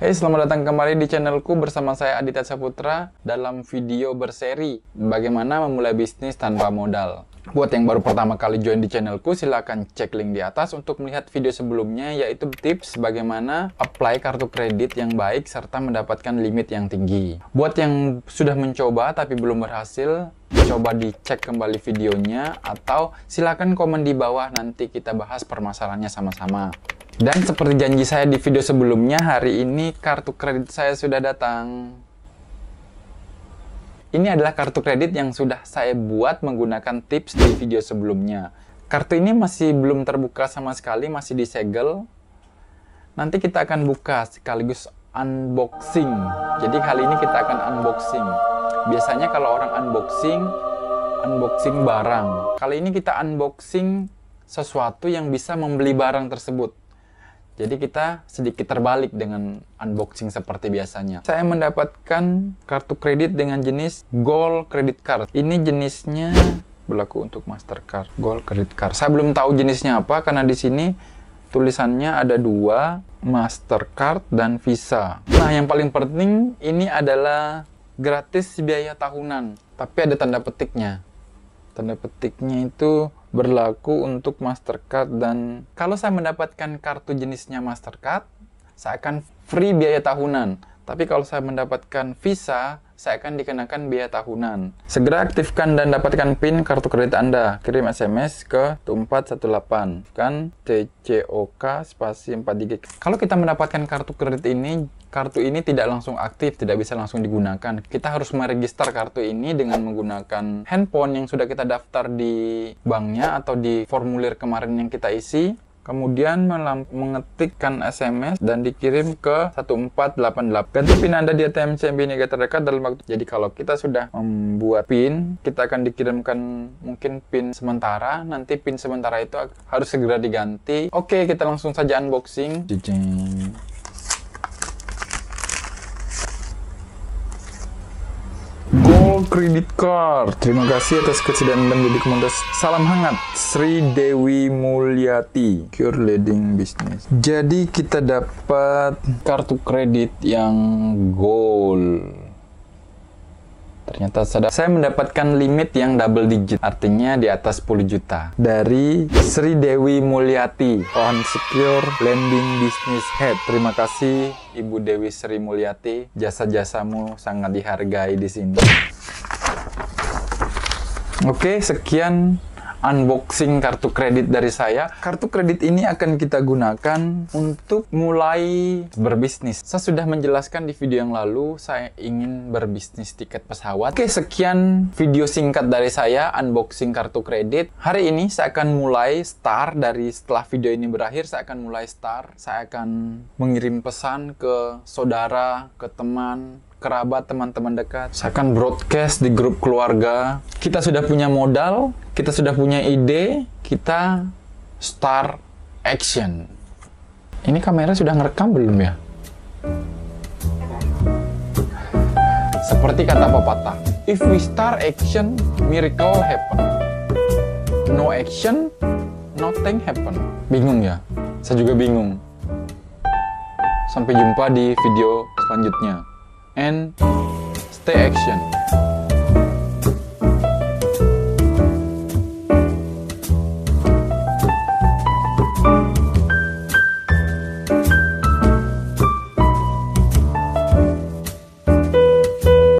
Hey, selamat datang kembali di channelku bersama saya Aditya Saputra dalam video berseri bagaimana memulai bisnis tanpa modal. Buat yang baru pertama kali join di channelku, silahkan cek link di atas untuk melihat video sebelumnya yaitu tips bagaimana apply kartu kredit yang baik serta mendapatkan limit yang tinggi. Buat yang sudah mencoba tapi belum berhasil, coba dicek kembali videonya atau silahkan komen di bawah nanti kita bahas permasalahannya sama-sama. Dan seperti janji saya di video sebelumnya, hari ini kartu kredit saya sudah datang. Ini adalah kartu kredit yang sudah saya buat menggunakan tips di video sebelumnya. Kartu ini masih belum terbuka sama sekali, masih disegel. Nanti kita akan buka sekaligus unboxing. Jadi kali ini kita akan unboxing. Biasanya kalau orang unboxing, unboxing barang. Kali ini kita unboxing sesuatu yang bisa membeli barang tersebut. Jadi kita sedikit terbalik dengan unboxing seperti biasanya. Saya mendapatkan kartu kredit dengan jenis Gold Credit Card. Ini jenisnya berlaku untuk Mastercard, Gold Credit Card. Saya belum tahu jenisnya apa karena di sini tulisannya ada dua, Mastercard dan Visa. Nah, yang paling penting ini adalah gratis biaya tahunan, tapi ada tanda petiknya. Tanda petiknya itu berlaku untuk Mastercard dan kalau saya mendapatkan kartu jenisnya Mastercard, saya akan free biaya tahunan. Tapi kalau saya mendapatkan visa, saya akan dikenakan biaya tahunan. Segera aktifkan dan dapatkan PIN kartu kredit Anda. Kirim SMS ke 418. Kan TCOK spasi 4 43. Kalau kita mendapatkan kartu kredit ini, kartu ini tidak langsung aktif, tidak bisa langsung digunakan. Kita harus meregister kartu ini dengan menggunakan handphone yang sudah kita daftar di banknya atau di formulir kemarin yang kita isi Kemudian mengetikkan SMS dan dikirim ke 1488. Ganti PIN Anda di ATM CMB terdekat dalam waktu. Jadi kalau kita sudah membuat PIN, kita akan dikirimkan mungkin PIN sementara. Nanti PIN sementara itu harus segera diganti. Oke, kita langsung saja unboxing. Kredit Card. Terima kasih atas kesediaan Anda menjadi komunitas. Salam hangat, Sri Dewi Mulyati, Cure Leading Business. Jadi kita dapat kartu kredit yang gold. Ternyata saya mendapatkan limit yang double digit, artinya di atas 10 juta. Dari Sri Dewi Mulyati, On Secure Lending Business Head. Terima kasih Ibu Dewi Sri Mulyati, jasa-jasamu sangat dihargai di sini. Oke, sekian unboxing kartu kredit dari saya. Kartu kredit ini akan kita gunakan untuk mulai berbisnis. Saya sudah menjelaskan di video yang lalu, saya ingin berbisnis tiket pesawat. Oke, sekian video singkat dari saya, unboxing kartu kredit. Hari ini saya akan mulai start dari setelah video ini berakhir, saya akan mulai start. Saya akan mengirim pesan ke saudara, ke teman, kerabat, teman-teman dekat. Saya akan broadcast di grup keluarga. Kita sudah punya modal, kita sudah punya ide, kita start action. Ini kamera sudah ngerekam belum ya? Seperti kata pepatah, if we start action, miracle happen. No action, nothing happen. Bingung ya? Saya juga bingung. Sampai jumpa di video selanjutnya. and stay action.